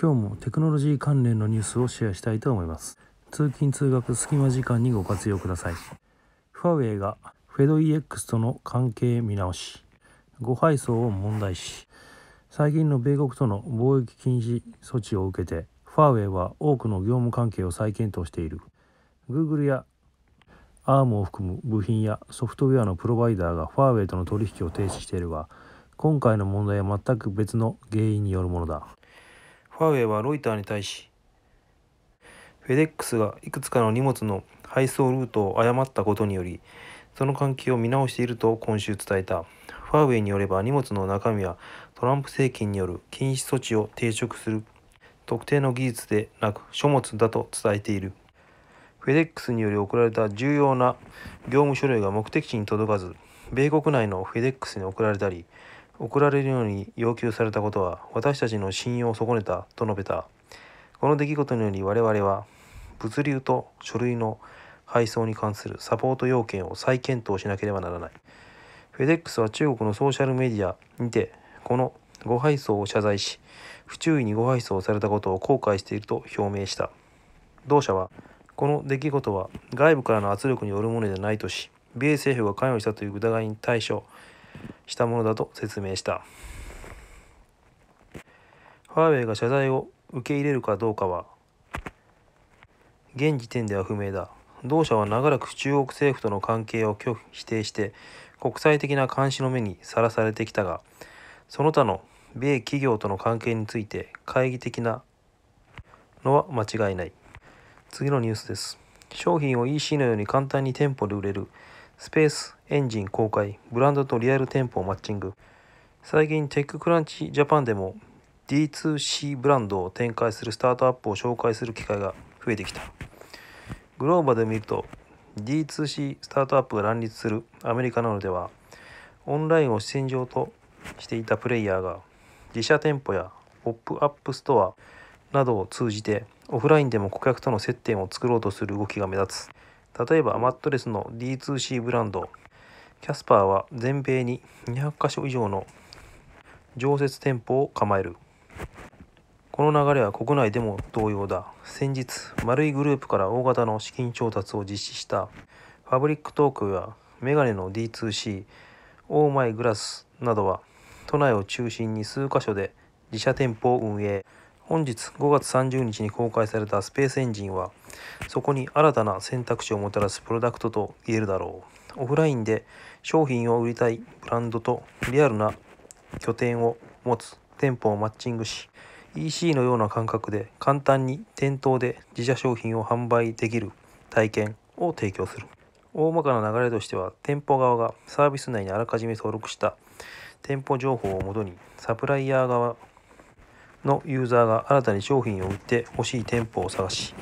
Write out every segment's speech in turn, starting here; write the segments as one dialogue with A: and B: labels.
A: 今日もテクノロジー関連のニュースをシェアしたいと思います通勤通学隙間時間にご活用くださいファーウェイがフェド EX との関係見直し誤配送を問題視最近の米国との貿易禁止措置を受けてファーウェイは多くの業務関係を再検討している Google や ARM を含む部品やソフトウェアのプロバイダーがファーウェイとの取引を停止しているが今回の問題は全く別の原因によるものだ
B: ファーウェイはロイターに対し、フェデックスがいくつかの荷物の配送ルートを誤ったことにより、その関係を見直していると今週伝えた。ファーウェイによれば荷物の中身はトランプ政権による禁止措置を抵触する特定の技術でなく書物だと伝えている。フェデックスにより送られた重要な業務書類が目的地に届かず、米国内のフェデックスに送られたり、送られるように要求されたことは私たちの信用を損ねたと述べたこの出来事により我々は物流と書類の配送に関するサポート要件を再検討しなければならない FedEx は中国のソーシャルメディアにてこの誤配送を謝罪し不注意に誤配送されたことを後悔していると表明した同社はこの出来事は外部からの圧力によるものではないとし米政府が関与したという疑いに対処したものだと説明したファーウェイが謝罪を受け入れるかどうかは現時点では不明だ同社は長らく中国政府との関係を拒否否定して国際的な監視の目にさらされてきたがその他の米企業との関係について懐疑的なのは間違いない次のニュースです商品を EC のように簡単に店舗で売れるスペース、エンジン公開、ブランドとリアル店舗マッチング。最近、テッククランチジャパンでも D2C ブランドを展開するスタートアップを紹介する機会が増えてきた。グローバで見ると D2C スタートアップが乱立するアメリカなどではオンラインを主戦場としていたプレイヤーが自社店舗やポップアップストアなどを通じてオフラインでも顧客との接点を作ろうとする動きが目立つ。例えばマットレスの D2C ブランドキャスパーは全米に200か所以上の常設店舗を構えるこの流れは国内でも同様だ先日丸いグループから大型の資金調達を実施したファブリックトークやメガネの D2C オーマイグラスなどは都内を中心に数カ所で自社店舗を運営本日5月30日に公開されたスペースエンジンはそこに新たな選択肢をもたらすプロダクトと言えるだろうオフラインで商品を売りたいブランドとリアルな拠点を持つ店舗をマッチングし EC のような感覚で簡単に店頭で自社商品を販売できる体験を提供する大まかな流れとしては店舗側がサービス内にあらかじめ登録した店舗情報をもとにサプライヤー側のユーザーが新たに商品を売ってほしい店舗を探し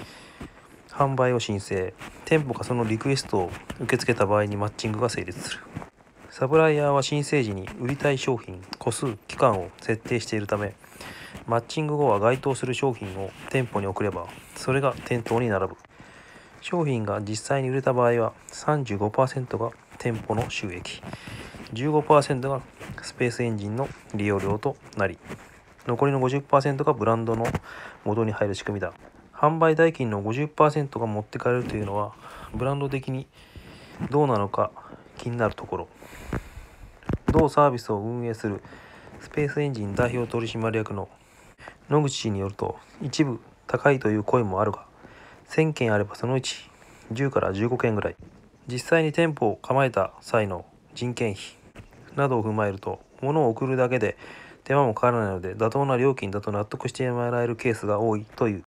B: 販売を申請店舗がそのリクエストを受け付けた場合にマッチングが成立するサプライヤーは申請時に売りたい商品個数期間を設定しているためマッチング後は該当する商品を店舗に送ればそれが店頭に並ぶ商品が実際に売れた場合は35%が店舗の収益15%がスペースエンジンの利用料となり残りの50%がブランドの元に入る仕組みだ販売代金の50%が持ってかれるというのはブランド的にどうなのか気になるところ同サービスを運営するスペースエンジン代表取締役の野口氏によると一部高いという声もあるが1000件あればそのうち10から15件ぐらい実際に店舗を構えた際の人件費などを踏まえると物を送るだけで手間もかからないので妥当な料金だと納得してもらえるケースが多いという